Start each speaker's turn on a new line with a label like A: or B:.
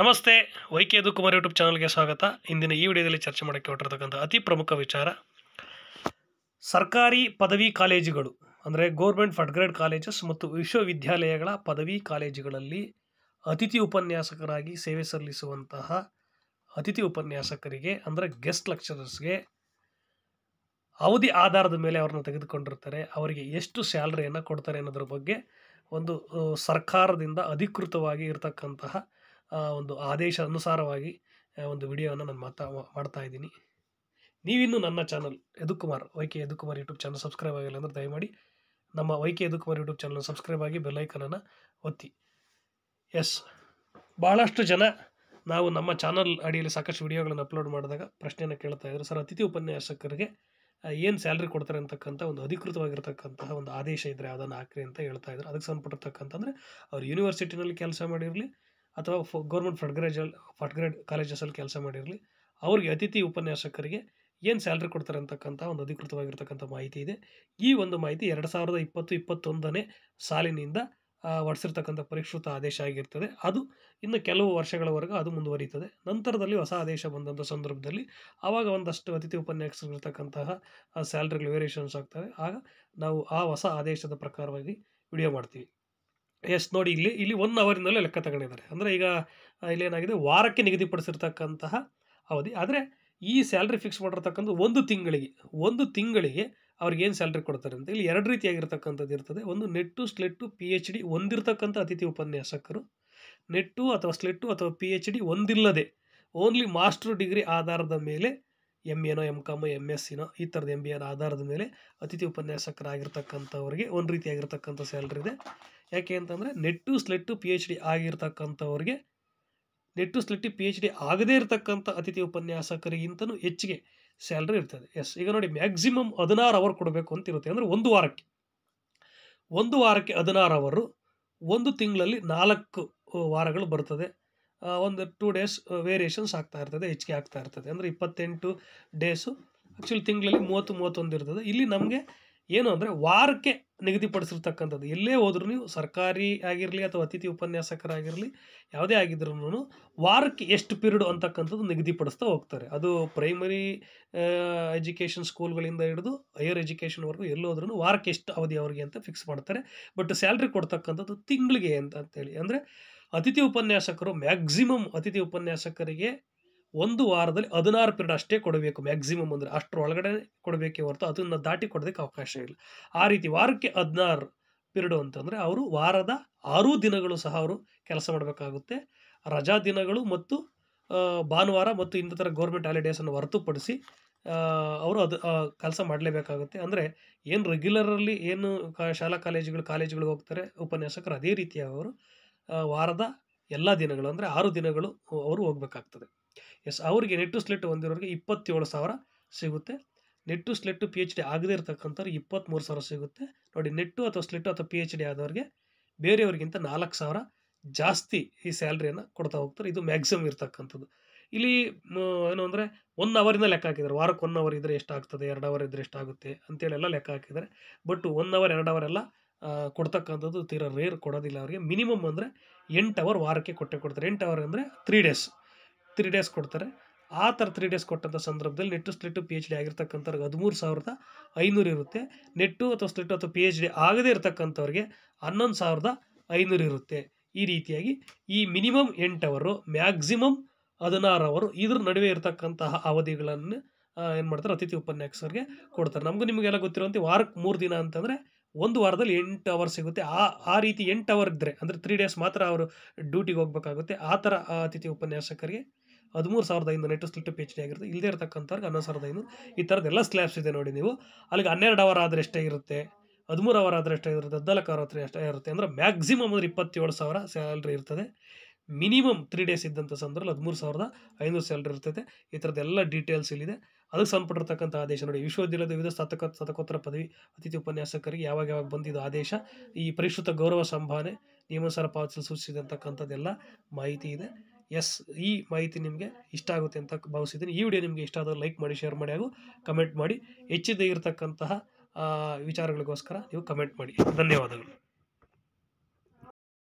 A: ನಮಸ್ತೆ Y K Kumar YouTube ಚಾನಲ್ಗೆ ಸ್ವಾಗತ ಇಂದಿನ ಈ ವಿಡಿಯೋದಲ್ಲಿ ಚರ್ಚೆ ಮಾಡೋಕ್ಕೆ ಹೊರಟಿರ್ತಕ್ಕಂಥ ಅತಿ ಪ್ರಮುಖ ವಿಚಾರ ಸರ್ಕಾರಿ ಪದವಿ ಕಾಲೇಜುಗಳು ಅಂದರೆ ಗೌರ್ಮೆಂಟ್ ಫಸ್ಟ್ ಗ್ರೇಡ್ ಕಾಲೇಜಸ್ ಮತ್ತು ವಿಶ್ವವಿದ್ಯಾಲಯಗಳ ಪದವಿ ಕಾಲೇಜುಗಳಲ್ಲಿ ಅತಿಥಿ ಉಪನ್ಯಾಸಕರಾಗಿ ಸೇವೆ ಸಲ್ಲಿಸುವಂತಹ ಅತಿಥಿ ಉಪನ್ಯಾಸಕರಿಗೆ ಅಂದರೆ ಗೆಸ್ಟ್ ಲೆಕ್ಚರರ್ಸ್ಗೆ ಅವಧಿ ಆಧಾರದ ಮೇಲೆ ಅವ್ರನ್ನ ತೆಗೆದುಕೊಂಡಿರ್ತಾರೆ ಅವರಿಗೆ ಎಷ್ಟು ಸ್ಯಾಲ್ರಿಯನ್ನು ಕೊಡ್ತಾರೆ ಅನ್ನೋದ್ರ ಬಗ್ಗೆ ಒಂದು ಸರ್ಕಾರದಿಂದ ಅಧಿಕೃತವಾಗಿ ಇರತಕ್ಕಂತಹ ಒಂದು ಆದೇಶ ಅನುಸಾರವಾಗಿ ಒಂದು ವಿಡಿಯೋವನ್ನು ನಾನು ಮಾತಾ ಮಾಡ್ತಾ ಇದ್ದೀನಿ ನೀವಿನ್ನು ನನ್ನ channel Yadukumar Y K Yadukumar YouTube channel subscribe ಆಗಿಲ್ಲ ಅಂದರೆ ದಯಮಾಡಿ ನಮ್ಮ Y K Yadukumar YouTube channel subscribe ಆಗಿ ಬೆಲ್ಲೈಕನನ್ನು ಒತ್ತಿ ಎಸ್ ಭಾಳಷ್ಟು ಜನ ನಾವು ನಮ್ಮ ಚಾನಲ್ ಅಡಿಯಲ್ಲಿ ಸಾಕಷ್ಟು ವಿಡಿಯೋಗಳನ್ನು ಅಪ್ಲೋಡ್ ಮಾಡಿದಾಗ ಪ್ರಶ್ನೆಯನ್ನು ಕೇಳ್ತಾ ಇದ್ದರು ಸರ್ ಅತಿಥಿ ಉಪನ್ಯಾಸಕರಿಗೆ ಏನು ಸ್ಯಾಲ್ರಿ ಕೊಡ್ತಾರೆ ಅಂತಕ್ಕಂಥ ಒಂದು ಅಧಿಕೃತವಾಗಿರ್ತಕ್ಕಂತಹ ಒಂದು ಆದೇಶ ಇದ್ದರೆ ಅದನ್ನು ಹಾಕ್ರಿ ಅಂತ ಹೇಳ್ತಾ ಇದ್ದರು ಅದಕ್ಕೆ ಸಂಬಂಧಪಟ್ಟಿರ್ತಕ್ಕಂಥಂದ್ರೆ ಅವ್ರು ಯೂನಿವರ್ಸಿಟಿನಲ್ಲಿ ಕೆಲಸ ಮಾಡಿರಲಿ ಅಥವಾ ಫ ಗೌರ್ಮೆಂಟ್ ಫಸ್ಟ್ ಗ್ರೇಜಲ್ಲಿ ಫಸ್ಟ್ ಗ್ರೇಡ್ ಕಾಲೇಜಸಲ್ಲಿ ಕೆಲಸ ಮಾಡಿರಲಿ ಅವ್ರಿಗೆ ಅತಿಥಿ ಉಪನ್ಯಾಸಕರಿಗೆ ಏನು ಸ್ಯಾಲ್ರಿ ಕೊಡ್ತಾರೆ ಅಂತಕ್ಕಂಥ ಒಂದು ಅಧಿಕೃತವಾಗಿರ್ತಕ್ಕಂಥ ಮಾಹಿತಿ ಇದೆ ಈ ಒಂದು ಮಾಹಿತಿ ಎರಡು ಸಾವಿರದ ಇಪ್ಪತ್ತು ಇಪ್ಪತ್ತೊಂದನೇ ಸಾಲಿನಿಂದ ಹೊಡೆಸಿರ್ತಕ್ಕಂಥ ಪರಿಷ್ಕೃತ ಆದೇಶ ಆಗಿರ್ತದೆ ಅದು ಇನ್ನು ಕೆಲವು ವರ್ಷಗಳವರೆಗೂ ಅದು ಮುಂದುವರಿಯುತ್ತದೆ ನಂತರದಲ್ಲಿ ಹೊಸ ಆದೇಶ ಬಂದಂಥ ಸಂದರ್ಭದಲ್ಲಿ ಆವಾಗ ಒಂದಷ್ಟು ಅತಿಥಿ ಉಪನ್ಯಾಸಗಳಿರ್ತಕ್ಕಂತಹ ಸ್ಯಾಲ್ರಿಗಳು ವೇರಿಯೇಷನ್ಸ್ ಆಗ್ತವೆ ಆಗ ನಾವು ಆ ಹೊಸ ಆದೇಶದ ಪ್ರಕಾರವಾಗಿ ವಿಡಿಯೋ ಮಾಡ್ತೀವಿ ಎಸ್ ನೋಡಿ ಇಲ್ಲಿ ಇಲ್ಲಿ ಒನ್ ಅವರಿನಲ್ಲೇ ಲೆಕ್ಕ ತಗೊಂಡಿದ್ದಾರೆ ಅಂದರೆ ಈಗ ಇಲ್ಲಿ ಏನಾಗಿದೆ ವಾರಕ್ಕೆ ನಿಗದಿಪಡಿಸಿರ್ತಕ್ಕಂತಹ ಅವಧಿ ಆದರೆ ಈ ಸ್ಯಾಲ್ರಿ ಫಿಕ್ಸ್ ಮಾಡಿರ್ತಕ್ಕಂಥ ಒಂದು ತಿಂಗಳಿಗೆ ಒಂದು ತಿಂಗಳಿಗೆ ಅವ್ರಿಗೆ ಏನು ಸ್ಯಾಲ್ರಿ ಕೊಡ್ತಾರೆ ಅಂತ ಇಲ್ಲಿ ಎರಡು ರೀತಿಯಾಗಿರ್ತಕ್ಕಂಥದ್ದು ಇರ್ತದೆ ಒಂದು ನೆಟ್ಟು ಸ್ಲೆಟ್ಟು ಪಿ ಎಚ್ ಡಿ ಹೊಂದಿರತಕ್ಕಂಥ ಅತಿಥಿ ಉಪನ್ಯಾಸಕರು ನೆಟ್ಟು ಅಥವಾ ಸ್ಲೆಟ್ಟು ಅಥವಾ ಪಿ ಎಚ್ ಡಿ ಒಂದಿಲ್ಲದೆ ಓನ್ಲಿ ಮಾಸ್ಟರ್ ಡಿಗ್ರಿ ಆಧಾರದ ಮೇಲೆ ಎಮ್ ಎನೋ ಎಮ್ ಕಾಮು ಎಮ್ ಸಿನೋ ಈ ಥರದ ಎಮ್ ಬಿ ಎದ ಆಧಾರದ ಮೇಲೆ ಅತಿಥಿ ಉಪನ್ಯಾಸಕರಾಗಿರ್ತಕ್ಕಂಥವ್ರಿಗೆ ಒಂದು ರೀತಿಯಾಗಿರ್ತಕ್ಕಂಥ ಸ್ಯಾಲ್ರಿ ಇದೆ ಯಾಕೆ ಅಂತಂದರೆ NET SLET P H D ಆಗಿರ್ತಕ್ಕಂಥವ್ರಿಗೆ NET SLET P H D ಆಗದೇ ಇರತಕ್ಕಂಥ ಅತಿಥಿ ಉಪನ್ಯಾಸಕರಿಗಿಂತಲೂ ಹೆಚ್ಚಿಗೆ ಸ್ಯಾಲ್ರಿ ಇರ್ತದೆ ಎಸ್ ಈಗ ನೋಡಿ ಮ್ಯಾಕ್ಸಿಮಮ್ ಹದಿನಾರು ಅವರ್ ಕೊಡಬೇಕು ಅಂತ ಇರುತ್ತೆ ಅಂದರೆ ಒಂದು ವಾರಕ್ಕೆ ಒಂದು ವಾರಕ್ಕೆ ಹದಿನಾರು ಅವರು ಒಂದು ತಿಂಗಳಲ್ಲಿ ನಾಲ್ಕು ವಾರಗಳು ಬರ್ತದೆ ಒಂದು ಟೂ ಡೇಸ್ ವೇರಿಯೇಷನ್ಸ್ ಆಗ್ತಾ ಇರ್ತದೆ ಹೆಚ್ಚಿಗೆ ಆಗ್ತಾ ಇರ್ತದೆ ಅಂದರೆ ಇಪ್ಪತ್ತೆಂಟು ಡೇಸು ಆ್ಯಕ್ಚುಲಿ ತಿಂಗಳಲ್ಲಿ ಮೂವತ್ತು ಮೂವತ್ತೊಂದು ಇರ್ತದೆ ಇಲ್ಲಿ ನಮಗೆ ಏನು ಅಂದರೆ ವಾರಕ್ಕೆ ನಿಗದಿಪಡಿಸಿರ್ತಕ್ಕಂಥದ್ದು ಎಲ್ಲೇ ಹೋದ್ರೂ ನೀವು ಸರ್ಕಾರಿ ಆಗಿರಲಿ ಅಥವಾ ಅತಿಥಿ ಉಪನ್ಯಾಸಕರಾಗಿರಲಿ ಯಾವುದೇ ಆಗಿದ್ರೂ ವಾರಕ್ಕೆ ಎಷ್ಟು ಪೀರಿಯಡ್ ಅಂತಕ್ಕಂಥದ್ದು ನಿಗದಿಪಡಿಸ್ತಾ ಹೋಗ್ತಾರೆ ಅದು ಪ್ರೈಮರಿ ಎಜುಕೇಷನ್ ಸ್ಕೂಲ್ಗಳಿಂದ ಹಿಡಿದು ಹೈಯರ್ ಎಜುಕೇಷನ್ವರೆಗೂ ಎಲ್ಲೋದ್ರೂ ವಾರಕ್ಕೆ ಎಷ್ಟು ಅವಧಿ ಅವರಿಗೆ ಅಂತ ಫಿಕ್ಸ್ ಮಾಡ್ತಾರೆ ಬಟ್ ಸ್ಯಾಲ್ರಿ ಕೊಡ್ತಕ್ಕಂಥದ್ದು ತಿಂಗಳಿಗೆ ಅಂತ ಅಂತೇಳಿ ಅಂದರೆ ಅತಿಥಿ ಉಪನ್ಯಾಸಕರು ಮ್ಯಾಕ್ಸಿಮಮ್ ಅತಿಥಿ ಉಪನ್ಯಾಸಕರಿಗೆ ಒಂದು ವಾರದಲ್ಲಿ ಹದಿನಾರು ಪೀರಿಯಡ್ ಅಷ್ಟೇ ಕೊಡಬೇಕು ಮ್ಯಾಕ್ಸಿಮಮ್ ಅಂದರೆ ಅಷ್ಟರ ಒಳಗಡೆ ಕೊಡಬೇಕೇ ಹೊರತು ಅದನ್ನು ದಾಟಿ ಕೊಡೋದಕ್ಕೆ ಅವಕಾಶ ಇಲ್ಲ ಆ ರೀತಿ ವಾರಕ್ಕೆ ಹದಿನಾರು ಪೀರಿಯಡು ಅಂತಂದರೆ ಅವರು ವಾರದ ಆರು ದಿನಗಳು ಸಹ ಅವರು ಕೆಲಸ ಮಾಡಬೇಕಾಗುತ್ತೆ ರಜಾ ದಿನಗಳು ಮತ್ತು ಭಾನುವಾರ ಮತ್ತು ಇನ್ನಿತರ ಗೌರ್ಮೆಂಟ್ ಹಾಲಿಡೇಸನ್ನು ಹೊರತುಪಡಿಸಿ ಅವರು ಅದು ಕೆಲಸ ಮಾಡಲೇಬೇಕಾಗುತ್ತೆ ಅಂದರೆ ಏನು ರೆಗ್ಯುಲರಲ್ಲಿ ಏನು ಶಾಲಾ ಕಾಲೇಜುಗಳು ಕಾಲೇಜುಗಳಿಗೆ ಹೋಗ್ತಾರೆ ಉಪನ್ಯಾಸಕರು ಅದೇ ರೀತಿಯ ಅವರು ವಾರದ ಎಲ್ಲ ದಿನಗಳು ಅಂದರೆ ಆರು ದಿನಗಳು ಅವರು ಹೋಗಬೇಕಾಗ್ತದೆ ಎಸ್ ಅವರಿಗೆ ನೆಟ್ಟು ಸ್ಲೆಟ್ ಹೊಂದಿರೋರಿಗೆ ಇಪ್ಪತ್ತೇಳು ಸಾವಿರ ಸಿಗುತ್ತೆ ನೆಟ್ಟು ಸ್ಲೆಟ್ಟು ಪಿ ಎಚ್ ಡಿ ಆಗದೇ ಇರತಕ್ಕಂಥವ್ರು ಇಪ್ಪತ್ತ್ಮೂರು ಸಾವಿರ ಸಿಗುತ್ತೆ ನೋಡಿ ನೆಟ್ಟು ಅಥವಾ ಸ್ಲೆಟ್ ಅಥವಾ ಪಿ ಎಚ್ ಡಿ ಆದವ್ರಿಗೆ ಬೇರೆಯವ್ರಿಗಿಂತ ನಾಲ್ಕು ಸಾವಿರ ಜಾಸ್ತಿ ಈ ಸ್ಯಾಲ್ರಿಯನ್ನು ಕೊಡ್ತಾ ಹೋಗ್ತಾರೆ ಇದು ಮ್ಯಾಕ್ಸಿಮಮ್ ಇರ್ತಕ್ಕಂಥದ್ದು ಇಲ್ಲಿ ಏನು ಅಂದರೆ ಒನ್ ಅವರಿಂದ ಲೆಕ್ಕ ಹಾಕಿದ್ದಾರೆ ವಾರಕ್ಕೆ ಒನ್ ಅವರ್ ಇದ್ದರೆ ಎಷ್ಟಾಗ್ತದೆ ಎರಡು ಅವರ್ ಇದ್ದರೆ ಎಷ್ಟಾಗುತ್ತೆ ಅಂತೇಳಿ ಎಲ್ಲ ಲೆಕ್ಕ ಹಾಕಿದ್ದಾರೆ ಬಟ್ ಒನ್ ಅವರ್ ಎರಡು ಅವರ್ ಎಲ್ಲ ಕೊಡ್ತಕ್ಕಂಥದ್ದು ತೀರಾ ರೇರ್ ಕೊಡೋದಿಲ್ಲ ಅವರಿಗೆ ಮಿನಿಮಮ್ ಅಂದರೆ ಎಂಟು ಅವರ್ ವಾರಕ್ಕೆ ಕೊಟ್ಟೆ ಕೊಡ್ತಾರೆ ಎಂಟು ಅವರ್ ಅಂದರೆ ತ್ರೀ ಡೇಸ್ ತ್ರೀ ಡೇಸ್ ಕೊಡ್ತಾರೆ ಆ ಥರ ತ್ರೀ ಡೇಸ್ ಕೊಟ್ಟಂಥ ಸಂದರ್ಭದಲ್ಲಿ NET SLET P H D ಆಗಿರ್ತಕ್ಕಂಥವ್ರಿಗೆ ಹದಿಮೂರು ಸಾವಿರದ ಐನೂರು ಇರುತ್ತೆ ನೆಟ್ಟು ಅಥವಾ ಸ್ಲಿಟ್ಟು ಅಥವಾ ಪಿ ಎಚ್ ಡಿ ಆಗದೇ ಇರತಕ್ಕಂಥವ್ರಿಗೆ ಹನ್ನೊಂದು ಸಾವಿರದ ಐನೂರು ಇರುತ್ತೆ ಈ ರೀತಿಯಾಗಿ ಈ ಮಿನಿಮಮ್ ಎಂಟು ಅವರು ಮ್ಯಾಕ್ಸಿಮಮ್ ಹದಿನಾರು ಅವರು ಇದ್ರ ನಡುವೆ ಇರತಕ್ಕಂತಹ ಅವಧಿಗಳನ್ನು ಏನು ಮಾಡ್ತಾರೆ ಅತಿಥಿ ಉಪನ್ಯಾಸಕರಿಗೆ ಕೊಡ್ತಾರೆ ನಮಗೂ ನಿಮಗೆಲ್ಲ ಗೊತ್ತಿರುವಂತೆ ವಾರಕ್ಕೆ ಮೂರು ದಿನ ಅಂತಂದರೆ ಒಂದು ವಾರದಲ್ಲಿ ಎಂಟು ಅವರ್ ಸಿಗುತ್ತೆ ಆ ಆ ರೀತಿ ಎಂಟು ಅವರ್ ಇದ್ದರೆ ಅಂದರೆ ತ್ರೀ ಡೇಸ್ ಮಾತ್ರ ಅವರು ಡ್ಯೂಟಿಗೆ ಹೋಗಬೇಕಾಗುತ್ತೆ ಆ ಥರ ಅತಿಥಿ ಉಪನ್ಯಾಸಕರಿಗೆ ಹದಿಮೂರು ಸಾವಿರದ ಐನೂರು ನೆಟ್ಟು ಸ್ಲಿಟ್ ಪಿ ಎಚ್ ಡಿ ಆಗಿರುತ್ತೆ ಇಲ್ಲದೆ ಇರತಕ್ಕಂಥವ್ರಿಗೆ ಹನ್ನೊಂದು ಸಾವಿರದ ಐನೂರು ಈ ಥರದ್ದೆಲ್ಲ ಸ್ಲ್ಯಾಬ್ಸ್ ಇದೆ ನೋಡಿ ನೀವು ಅಲ್ಲಿಗೆ ಹನ್ನೆರಡು ಅವರ್ ಆದರೆ ಎಷ್ಟೇ ಇರುತ್ತೆ ಹದಿಮೂರು ಅವರ್ ಆದರೆ ಎಷ್ಟೇ ಇರುತ್ತೆ ಹದಿನಾಲ್ಕು ಅವರ್ ಹತ್ರ ಎಷ್ಟೇ ಇರುತ್ತೆ ಅಂದರೆ ಮ್ಯಾಕ್ಸಿಮಮ್ ಅಂದರೆ ಇಪ್ಪತ್ತೇಳು ಸಾವಿರ ಸ್ಯಾಲ್ರಿ ಇರ್ತದೆ ಮಿನಿಮಮ್ ತ್ರೀ ಡೇಸ್ ಇದ್ದಂಥ ಸಂದರ್ಭದಲ್ಲಿ ಹದಿಮೂರು ಸಾವಿರದ ಐನೂರು ಸ್ಯಾಲ್ರಿ ಇರ್ತೈತೆ ಈ ಥರದ್ದೆಲ್ಲ ಡೀಟೇಲ್ಸ್ ಇಲ್ಲಿದೆ ಅದಕ್ಕೆ ಸಂಬಂಧಪಟ್ಟಿರ್ತಕ್ಕಂಥ ಆದೇಶ ನೋಡಿ ವಿಶ್ವವಿದ್ಯಾಲಯದ ವಿವಿಧ ಸ್ನಾತಕ ಸ್ನಾತಕೋತ್ತರ ಪದವಿ ಅತಿಥಿ ಉಪನ್ಯಾಸಕರಿಗೆ ಯಾವಾಗ ಯಾವಾಗ ಬಂದಿದ್ದು ಆದೇಶ ಈ ಪರಿಷ್ಕೃತ ಗೌರವ ಸಂಭಾವನೆ ನಿಯಮಾನುಸಾರ ಪಾವತಿಸಲು ಸೂಚಿಸಿದಂತಕ್ಕಂಥದ್ದೆಲ್ಲ ಮಾಹಿತಿ ಇದೆ ಎಸ್ ಈ ಮಾಹಿತಿ ನಿಮಗೆ ಇಷ್ಟ ಆಗುತ್ತೆ ಅಂತ ಭಾವಿಸಿದ್ದೀನಿ ಈ ವಿಡಿಯೋ ನಿಮಗೆ ಇಷ್ಟ ಆದರೆ ಲೈಕ್ ಮಾಡಿ ಶೇರ್ ಮಾಡಿ ಹಾಗೂ ಕಮೆಂಟ್ ಮಾಡಿ ಹೆಚ್ಚಿದ್ದೇ ಇರತಕ್ಕಂತಹ ವಿಚಾರಗಳಿಗೋಸ್ಕರ ನೀವು ಕಮೆಂಟ್ ಮಾಡಿ ಧನ್ಯವಾದಗಳು